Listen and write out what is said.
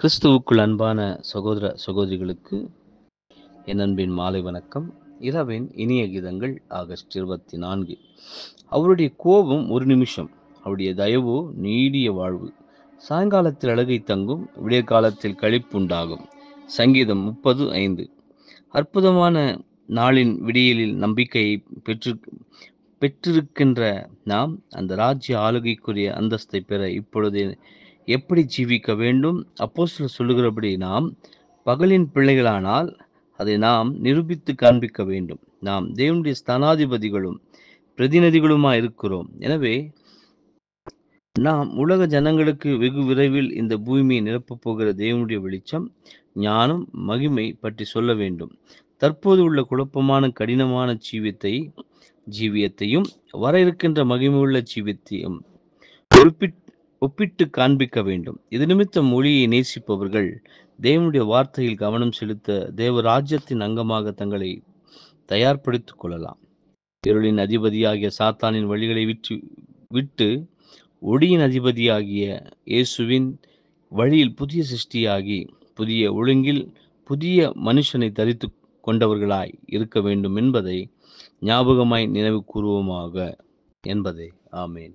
கிறிஸ்துவுக்குள் அன்பான சகோதர சகோதரிகளுக்கு என் அன்பின் மாலை வணக்கம் இரவின் இனிய கீதங்கள் ஆகஸ்ட் இருபத்தி நான்கு அவருடைய கோபம் ஒரு நிமிஷம் அவருடைய தயவோ நீடிய வாழ்வு சாயங்காலத்தில் அழகை தங்கும் விடிய காலத்தில் கழிப்புண்டாகும் சங்கீதம் முப்பது ஐந்து அற்புதமான நாளின் விடியலில் நம்பிக்கையை பெற்று பெற்றிருக்கின்ற நாம் அந்த ராஜ்ய ஆளுகைக்குரிய அந்தஸ்தை பெற இப்பொழுதே எப்படி ஜீவிக்க வேண்டும் அப்போ சில சொல்லுகிறபடி நாம் பகலின் பிள்ளைகளானால் அதை நாம் நிரூபித்து காண்பிக்க வேண்டும் நாம் தேவனுடைய ஸ்தானாதிபதிகளும் பிரதிநிதிகளுமா இருக்கிறோம் எனவே நாம் உலக ஜனங்களுக்கு வெகு விரைவில் இந்த பூமியை நிரப்பப் போகிற தேவனுடைய வெளிச்சம் ஞானம் மகிமை பற்றி சொல்ல வேண்டும் தற்போது உள்ள குழப்பமான கடினமான ஜீவியத்தை ஜீவியத்தையும் வர இருக்கின்ற மகிமையுள்ள ஜீவியத்தையும் குறிப்பிட் ஒப்பிட்டு காண்பிக்க வேண்டும் இது நிமித்த மொழியை நேசிப்பவர்கள் தேவனுடைய வார்த்தையில் கவனம் செலுத்த தேவ ராஜ்யத்தின் அங்கமாக தங்களை தயார்படுத்திக் கொள்ளலாம் இருளின் அதிபதியாகிய சாத்தானின் வழிகளை விற்று விட்டு ஒடியின் அதிபதியாகிய இயேசுவின் வழியில் புதிய சிருஷ்டியாகி புதிய ஒழுங்கில் புதிய மனுஷனை தரித்து கொண்டவர்களாய் இருக்க வேண்டும் என்பதை ஞாபகமாய் நினைவு கூறுவோமாக என்பதே ஆமேன்